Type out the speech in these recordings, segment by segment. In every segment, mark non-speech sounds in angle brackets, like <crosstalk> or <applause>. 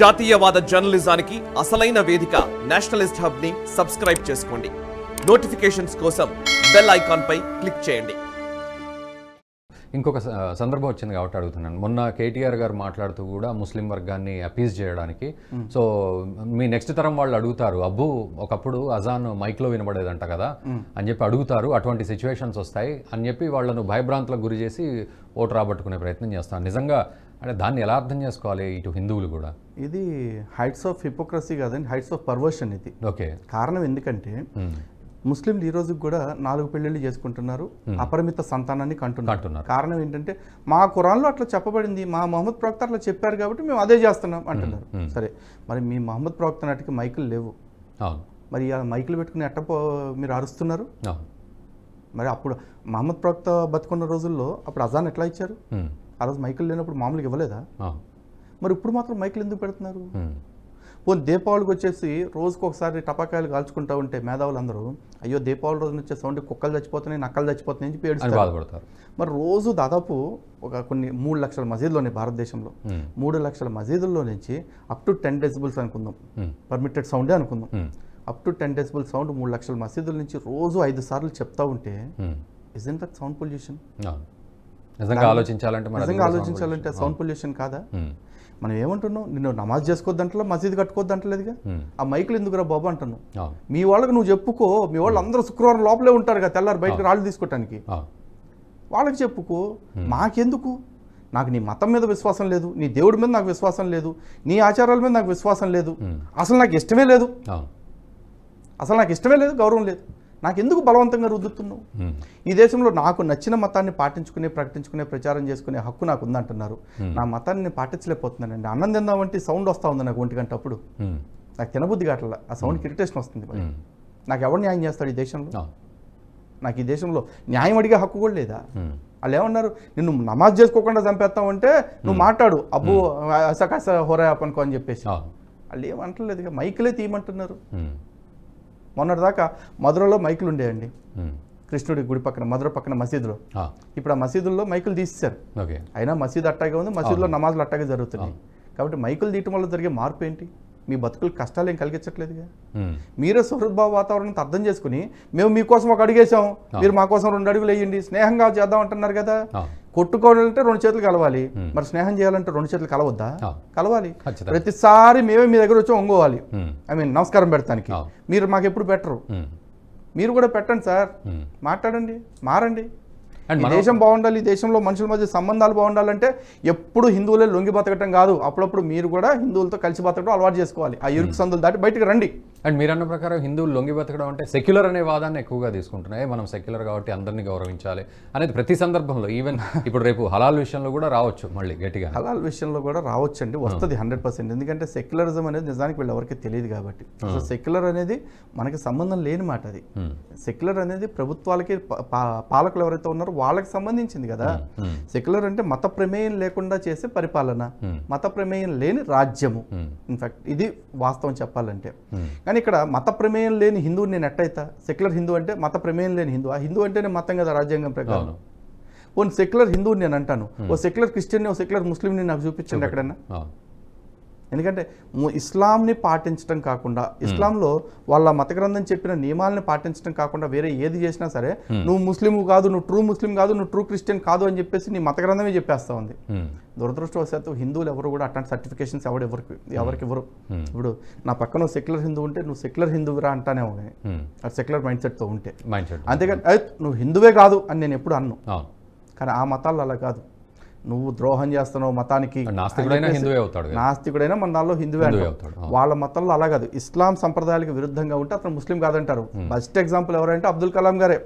జాతీయవాద జర్నలిజానికి అసలైన వేదిక నేషనలిస్ట్ హబ్ ని సబ్స్క్రైబ్ చేసుకోండి నోటిఫికేషన్స్ కోసం బెల్ ఐకాన్ పై క్లిక్ చేయండి ఇంకొక సందర్భం వచ్చింది కాబట్టి అడుగుతున్నాను మొన్న కేటీఆర్ గారు మాట్లాడుతూ కూడా ముస్లిం వర్గాన్ని అపీజ్ చేయడానికి సో మీ నెక్స్ట్ తరం వాళ్ళు అడుగుతారు అబ్బు ఒకప్పుడు అజాన్ మైక్లో వినబడేదంట కదా అని చెప్పి అడుగుతారు అటువంటి సిచ్యువేషన్స్ వస్తాయి అని చెప్పి వాళ్ళను భయభ్రాంతులకు గురి చేసి ఓటు రాబట్టుకునే ప్రయత్నం చేస్తాను నిజంగా అంటే దాన్ని ఎలా అర్థం చేసుకోవాలి ఇటు హిందువులు కూడా ఇది హైట్స్ ఆఫ్ హిపోక్రసీ కాదండి హైట్స్ ఆఫ్ పర్వర్షన్ ఇది ఓకే కారణం ఎందుకంటే ముస్లింలు ఈ రోజుకి కూడా నాలుగు పెళ్లిళ్ళు చేసుకుంటున్నారు అపరిమిత సంతానాన్ని కంటున్నారు కారణం ఏంటంటే మా కురాన్లో అట్లా చెప్పబడింది మా మహమ్మద్ ప్రవక్త అట్లా చెప్పారు కాబట్టి మేము అదే చేస్తున్నాం అంటున్నారు సరే మరి మీ మహమ్మద్ ప్రవక్త నాటికి మైకులు లేవు మరి మైకులు పెట్టుకుని ఎట్ట మీరు అరుస్తున్నారు మరి అప్పుడు మహమ్మద్ ప్రవక్త బతుకున్న రోజుల్లో అప్పుడు అజాన్ ఎట్లా ఇచ్చారు ఆ రోజు మైకిల్ లేనప్పుడు మామూలుగా ఇవ్వలేదా మరి ఇప్పుడు మాత్రం మైకిల్ ఎందుకు పెడుతున్నారు పోనీ దీపావళికి వచ్చేసి రోజుకు ఒకసారి టపాకాయలు కాల్చుకుంటూ ఉంటే మేధావులు అందరూ అయ్యో దీపావళి రోజున వచ్చే సౌండ్ కుక్కలు చచ్చిపోతున్నాయి నక్కలు చచ్చిపోతున్నాయి అని చెప్పి మరి రోజు దాదాపు ఒక కొన్ని మూడు లక్షల మసీదులోనే భారతదేశంలో మూడు లక్షల మసీదుల్లో నుంచి అప్ టు టెన్ డెసిబుల్స్ అనుకుందాం పర్మిటెడ్ సౌండే అనుకుందాం up to ten decibel sound మూడు లక్షల మసీదుల నుంచి రోజు ఐదు సార్లు చెప్తా ఉంటే is in that sound pollution నిజంగా ఆలోచించాలంటే సౌండ్ పొల్యూషన్ కాదా మనం ఏమంటున్నావు నిన్ను నమాజ్ చేసుకోవద్దంటలో మసీద్ కట్టుకోవద్దు అంటలేదుగా ఆ మైకులు ఎందుకురా బాబు అంటున్నావు మీ వాళ్ళకి నువ్వు చెప్పుకో మీ వాళ్ళు అందరూ శుక్రవారం లోపలే ఉంటారు కదా తెల్లారు బయటకు రాళ్ళు తీసుకోవటానికి వాళ్ళకి చెప్పుకో మాకెందుకు నాకు నీ మతం మీద విశ్వాసం లేదు నీ దేవుడి మీద నాకు విశ్వాసం లేదు నీ ఆచారాల మీద నాకు విశ్వాసం లేదు అసలు నాకు ఇష్టమే లేదు అసలు నాకు ఇష్టమే లేదు గౌరవం లేదు నాకు ఎందుకు బలవంతంగా రుద్దుతున్నావు ఈ దేశంలో నాకు నచ్చిన మతాన్ని పాటించుకునే ప్రకటించుకునే ప్రచారం చేసుకునే హక్కు నాకు ఉందంటున్నారు నా మతాన్ని పాటించలేకపోతున్నానండి అన్నం తిందామంటే సౌండ్ వస్తూ ఉంది నాకు ఒంటి అప్పుడు నాకు తినబుద్ధి కావట్లా ఆ సౌండ్కి ఇరిటేషన్ వస్తుంది నాకు ఎవరు న్యాయం చేస్తాడు ఈ దేశంలో నాకు ఈ దేశంలో న్యాయం అడిగే హక్కు కూడా లేదా వాళ్ళు ఏమన్నారు నిన్ను నమాజ్ చేసుకోకుండా చంపేస్తావు అంటే నువ్వు మాట్లాడు అబ్బు అసకాస హోరా అప్పనుకో అని చెప్పేసి వాళ్ళు ఏమంటలేదు మైకులే తీయమంటున్నారు మొన్నటిదాకా మధురలో మైకులు ఉండేయండి కృష్ణుడి గుడి పక్కన మధుర పక్కన మసీదులో ఇప్పుడు ఆ మసీదుల్లో మైకులు తీసేశారు అయినా మసీదు అట్టాగే ఉంది మసీదులో నమాజులు అట్టాగే జరుగుతున్నాయి కాబట్టి మైకులు తీయటం వల్ల జరిగే మార్పు ఏంటి మీ బతుకులు కష్టాలు ఏం కలిగించట్లేదుగా మీరే సుహృద్భావ వాతావరణంతో అర్థం చేసుకుని మేము మీకోసం ఒక అడుగేసాం మీరు మా కోసం రెండు అడుగులు వేయండి స్నేహంగా చేద్దాం అంటున్నారు కదా కొట్టుకోవాలంటే రెండు చేతులు కలవాలి మరి స్నేహం చేయాలంటే రెండు చేతులు కలవద్దా కలవాలి ప్రతిసారి మేమే మీ దగ్గర వచ్చి ఒంగోవాలి ఐ మీన్ నమస్కారం పెడతానికి మీరు మాకు ఎప్పుడు పెట్టరు మీరు కూడా పెట్టండి సార్ మాట్లాడండి మారండి దేశం బాగుండాలి దేశంలో మనుషుల మధ్య సంబంధాలు బాగుండాలంటే ఎప్పుడు హిందువులే లొంగి బతకటం కాదు అప్పుడప్పుడు మీరు కూడా హిందువులతో కలిసి బతకడం అలవాటు చేసుకోవాలి ఆ ఇరుకు సందులు దాటి బయటకు రండి అండ్ మీరు అన్న ప్రకారం హిందువులు లొంగి బతకడం అంటే సెక్యులర్ అనే వాదాన్ని ఎక్కువగా తీసుకుంటున్నాయి మనం సెక్యులర్ కాబట్టి అందరినీ గౌరవించాలి అనేది ప్రతి సందర్భంలో ఈవెన్ <laughs> ఇప్పుడు రేపు హలాల్ విషయంలో కూడా రావచ్చు మళ్ళీ గట్టిగా హలాల్ విషయంలో కూడా రావచ్చు అండి వస్తుంది hmm. హండ్రెడ్ పర్సెంట్ ఎందుకంటే సెక్యులరిజం అనేది నిజానికి వీళ్ళు ఎవరికి తెలియదు కాబట్టి hmm. సెక్యులర్ అనేది మనకి సంబంధం లేని మాట అది hmm. సెక్యులర్ అనేది ప్రభుత్వాలకి పాలకులు ఎవరైతే ఉన్నారో వాళ్ళకి సంబంధించింది కదా సెక్యులర్ అంటే మత ప్రమేయం లేకుండా చేసే పరిపాలన మత ప్రమేయం లేని రాజ్యము ఇన్ఫాక్ట్ ఇది వాస్తవం చెప్పాలంటే కానీ కానీ ఇక్కడ మత ప్రమేయం లేని హిందువు నేను ఎట్టయితా సెక్యులర్ హిందూ అంటే మత ప్రమేయం లేని హిందూ ఆ హిందూ అంటేనే మతం కదా రాజ్యాంగం ప్రకారం ఓన్ సెక్యులర్ హిందువుని నేను అంటాను ఓ సెక్యులర్ క్రిస్టియన్ ఓ సెక్యులర్ ముస్లింని నాకు చూపించండి ఎక్కడన్నా ఎందుకంటే ఇస్లాంని పాటించడం కాకుండా ఇస్లాంలో వాళ్ళ మత గ్రంథం చెప్పిన నియమాలను పాటించడం కాకుండా వేరే ఏది చేసినా సరే నువ్వు ముస్లిం కాదు నువ్వు ట్రూ ముస్లిం కాదు నువ్వు ట్రూ క్రిస్టియన్ కాదు అని చెప్పేసి నీ మత గ్రంథమే చెప్పేస్తా ఉంది దురదృష్టవశాత్తు హిందువులు ఎవరు కూడా అట్లాంటి సర్టిఫికేషన్స్ ఎవరు ఎవరికి ఎవరికి ఇవ్వరు ఇప్పుడు నా పక్కన సెక్యులర్ హిందూ ఉంటే నువ్వు సెక్యులర్ హిందువురా అంటానే ఉన్నాయి ఆ సెక్యులర్ మైండ్ సెట్తో ఉంటే అంతేకాదు నువ్వు హిందువే కాదు అని నేను ఎప్పుడు అన్ను కానీ ఆ మతాలు అలా కాదు నువ్వు ద్రోహం చేస్తున్నావు మతానికి నాస్తికుడైనా మన దానిలో హిందువే అంటారు వాళ్ళ మతంలో అలా కాదు ఇస్లాం సంప్రదాయాలకు విరుద్ధంగా ఉంటే అతను ముస్లిం కాదంటారు ఫస్ట్ ఎగ్జాంపుల్ ఎవరంటే అబ్దుల్ కలాం గారే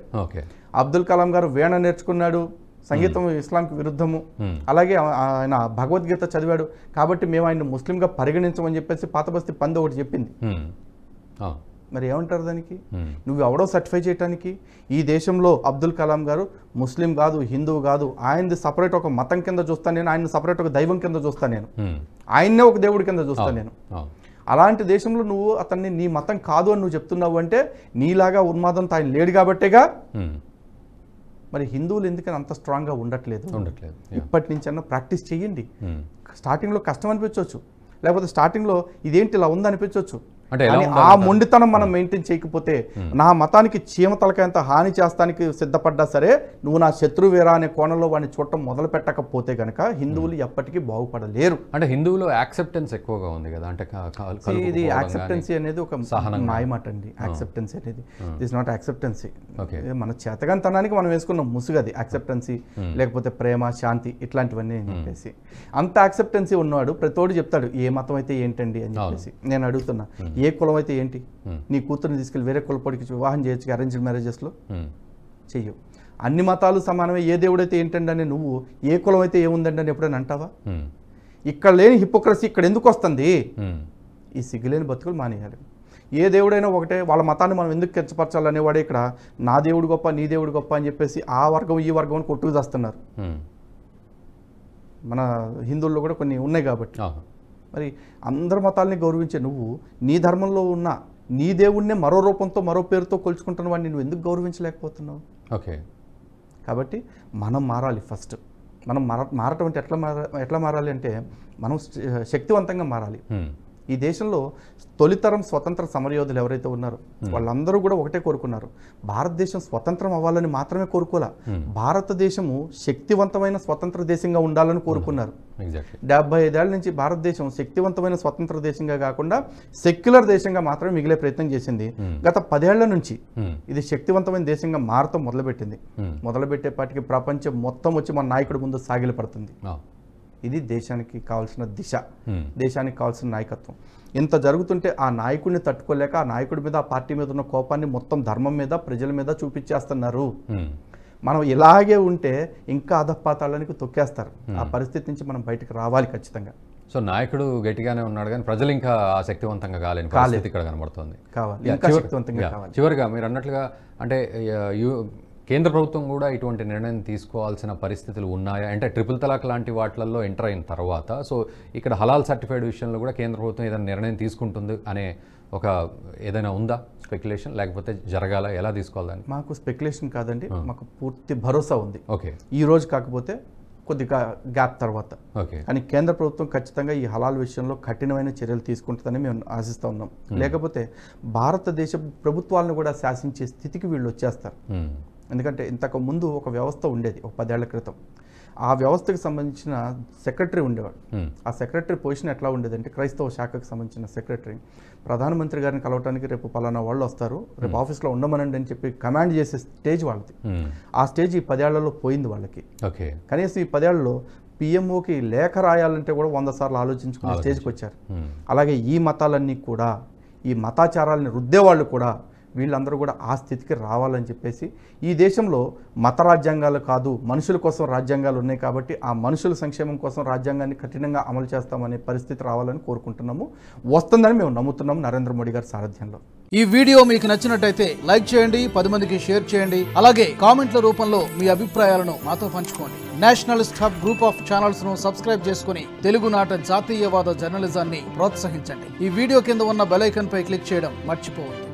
అబ్దుల్ కలాం గారు వేణ నేర్చుకున్నాడు సంగీతం ఇస్లాంకి విరుద్ధము అలాగే ఆయన భగవద్గీత చదివాడు కాబట్టి మేము ఆయన ముస్లింగా పరిగణించమని చెప్పేసి పాతబస్తి పంది ఒకటి చెప్పింది మరి ఏమంటారు దానికి నువ్వు ఎవడో సర్టిఫై చేయడానికి ఈ దేశంలో అబ్దుల్ కలాం గారు ముస్లిం కాదు హిందువు కాదు ఆయనది సపరేట్ ఒక మతం కింద చూస్తాను నేను ఆయన సపరేట్ ఒక దైవం కింద చూస్తాను నేను ఆయన్నే ఒక దేవుడి కింద చూస్తాను నేను అలాంటి దేశంలో నువ్వు అతన్ని నీ మతం కాదు అని నువ్వు చెప్తున్నావు అంటే నీలాగా ఉన్మాదంతో ఆయన లేడు కాబట్టేగా మరి హిందువులు ఎందుకని అంత స్ట్రాంగ్గా ఉండట్లేదు ఉండట్లేదు ఇప్పటి అన్న ప్రాక్టీస్ చేయండి స్టార్టింగ్లో కష్టం అనిపించవచ్చు లేకపోతే స్టార్టింగ్లో ఇదేంటి ఇలా ఉందనిపించవచ్చు అంటే ఆ మొండితనం మనం మెయింటైన్ చేయకపోతే నా మతానికి చీమతలకంత హాని చేస్తానికి సిద్ధపడ్డా సరే నువ్వు నా శత్రువేరా అనే కోణంలో వాడిని చూడటం మొదలు పెట్టకపోతే గనక హిందువులు ఎప్పటికీ బాగుపడలేరు అంటే హిందువులో యాక్సెప్టెన్స్ ఎక్కువగా ఉంది కదా అంటే ఇది యాక్సెప్టెన్సీ అనేది ఒక మాయమాట అండి యాక్సెప్టెన్సీ అనేది ఇట్స్ నాట్ యాక్సెప్టెన్సీ మన చేతగంతనానికి మనం వేసుకున్న ముసుగది యాక్సెప్టెన్సీ లేకపోతే ప్రేమ శాంతి ఇట్లాంటివన్నీ అని చెప్పేసి అంత యాక్సెప్టెన్సీ ఉన్నవాడు ప్రతోడు చెప్తాడు ఏ మతం అయితే ఏంటండి అని చెప్పేసి నేను అడుగుతున్నా ఏ కులం అయితే ఏంటి నీ కూతురుని తీసుకెళ్ళి వేరే కులపడికి వివాహం చేయొచ్చు అరేంజ్డ్ మ్యారేజెస్లో చెయ్యవు అన్ని మతాలు సమానమే ఏ దేవుడైతే ఏంటండి నువ్వు ఏ కులం అయితే ఏముందండి అని ఎప్పుడైనా అంటావా ఇక్కడ లేని హిపోక్రసీ ఇక్కడ ఎందుకు వస్తుంది ఈ సిగ్గులేని బతుకులు మానేయాలి ఏ దేవుడైనా ఒకటే వాళ్ళ మతాన్ని మనం ఎందుకు కించపరచాలనేవాడే ఇక్కడ నా దేవుడు గొప్ప నీ దేవుడు గొప్ప అని చెప్పేసి ఆ వర్గం ఈ వర్గం కొట్టుకు మన హిందువుల్లో కూడా కొన్ని ఉన్నాయి కాబట్టి మరి అందరి మతాల్ని గౌరవించే నువ్వు నీ ధర్మంలో ఉన్న నీ దేవుణ్ణి మరో రూపంతో మరో పేరుతో కొలుచుకుంటున్న వాడిని నువ్వు ఎందుకు గౌరవించలేకపోతున్నావు ఓకే కాబట్టి మనం మారాలి ఫస్ట్ మనం మార మారటం అంటే ఎట్లా మార ఎట్లా మారాలి అంటే మనం శక్తివంతంగా మారాలి ఈ దేశంలో తొలితరం స్వతంత్ర సమరయోధులు ఎవరైతే ఉన్నారో వాళ్ళందరూ కూడా ఒకటే కోరుకున్నారు భారతదేశం స్వతంత్రం అవ్వాలని మాత్రమే కోరుకోలే భారతదేశము శక్తివంతమైన స్వతంత్ర దేశంగా ఉండాలని కోరుకున్నారు డెబ్బై ఐదేళ్ల నుంచి భారతదేశం శక్తివంతమైన స్వతంత్ర దేశంగా కాకుండా సెక్యులర్ దేశంగా మాత్రమే మిగిలే ప్రయత్నం చేసింది గత పదేళ్ల నుంచి ఇది శక్తివంతమైన దేశంగా మారటం మొదలుపెట్టింది మొదలుపెట్టేపాటికి ప్రపంచం మొత్తం వచ్చి మన నాయకుడి ముందు సాగిలపడుతుంది ఇది దేశానికి కావాల్సిన దిశ దేశానికి కావాల్సిన నాయకత్వం ఇంత జరుగుతుంటే ఆ నాయకుడిని తట్టుకోలేక ఆ నాయకుడి మీద ఆ పార్టీ మీద ఉన్న కోపాన్ని మొత్తం ధర్మం మీద ప్రజల మీద చూపించేస్తున్నారు మనం ఇలాగే ఉంటే ఇంకా అధపాతాళానికి తొక్కేస్తారు ఆ పరిస్థితి నుంచి మనం బయటకు రావాలి ఖచ్చితంగా సో నాయకుడు గట్టిగానే ఉన్నాడు కానీ ప్రజలు ఇంకా శక్తివంతంగా కాలేని పరిస్థితి ఇక్కడ కనబడుతుంది కావాలి చివరిగా మీరు అన్నట్లుగా అంటే కేంద్ర ప్రభుత్వం కూడా ఇటువంటి నిర్ణయం తీసుకోవాల్సిన పరిస్థితులు ఉన్నాయా అంటే ట్రిపుల్ తలాక్ లాంటి వాటిల్లో ఎంటర్ అయిన తర్వాత సో ఇక్కడ హలాల్ సర్టిఫైడ్ విషయంలో కూడా కేంద్ర ప్రభుత్వం ఏదైనా నిర్ణయం తీసుకుంటుంది అనే ఒక ఏదైనా ఉందా స్పెక్యులేషన్ లేకపోతే జరగాల ఎలా తీసుకోవాలని మాకు స్పెక్యులేషన్ కాదండి మాకు పూర్తి భరోసా ఉంది ఓకే ఈ రోజు కాకపోతే కొద్దిగా గ్యాప్ తర్వాత ఓకే కానీ కేంద్ర ప్రభుత్వం ఖచ్చితంగా ఈ హలాల్ విషయంలో కఠినమైన చర్యలు తీసుకుంటుందని మేము ఆశిస్తూ ఉన్నాం లేకపోతే భారతదేశ ప్రభుత్వాలను కూడా శాసించే స్థితికి వీళ్ళు వచ్చేస్తారు ఎందుకంటే ఇంతకు ముందు ఒక వ్యవస్థ ఉండేది ఒక పదేళ్ల క్రితం ఆ వ్యవస్థకు సంబంధించిన సెక్రటరీ ఉండేవాడు ఆ సెక్రటరీ పొజిషన్ ఎట్లా ఉండేదంటే క్రైస్తవ శాఖకు సంబంధించిన సెక్రటరీ ప్రధానమంత్రి గారిని కలవటానికి రేపు పలానా వాళ్ళు వస్తారు రేపు ఆఫీస్లో ఉండమనండి అని చెప్పి కమాండ్ చేసే స్టేజ్ వాళ్ళది ఆ స్టేజ్ ఈ పదేళ్లలో పోయింది వాళ్ళకి కనీసం ఈ పదేళ్లలో పిఎంఓకి లేఖ రాయాలంటే కూడా వంద సార్లు ఆలోచించుకున్న స్టేజ్కి వచ్చారు అలాగే ఈ మతాలన్నీ కూడా ఈ మతాచారాలని రుద్దేవాళ్ళు కూడా వీళ్ళందరూ కూడా ఆ స్థితికి రావాలని చెప్పేసి ఈ దేశంలో మత రాజ్యాంగాలు కాదు మనుషుల కోసం రాజ్యాంగాలు ఉన్నాయి కాబట్టి ఆ మనుషుల సంక్షేమం కోసం రాజ్యాంగాన్ని కఠినంగా అమలు చేస్తామనే పరిస్థితి రావాలని కోరుకుంటున్నాము వస్తుందని మేము నమ్ముతున్నాము నరేంద్ర మోడీ గారి సారథ్యంలో ఈ వీడియో మీకు నచ్చినట్టయితే లైక్ చేయండి పది మందికి షేర్ చేయండి అలాగే కామెంట్ల రూపంలో మీ అభిప్రాయాలను మాతో పంచుకోండి national hub group of channels ను సబ్స్క్రైబ్ చేసుకుని తెలుగునాట జాతీయవాద జర్నలిజాన్ని ప్రోత్సహించండి ఈ వీడియో కింద ఉన్న బెలైకన్ పై క్లిక్ చేయడం మర్చిపోవద్దు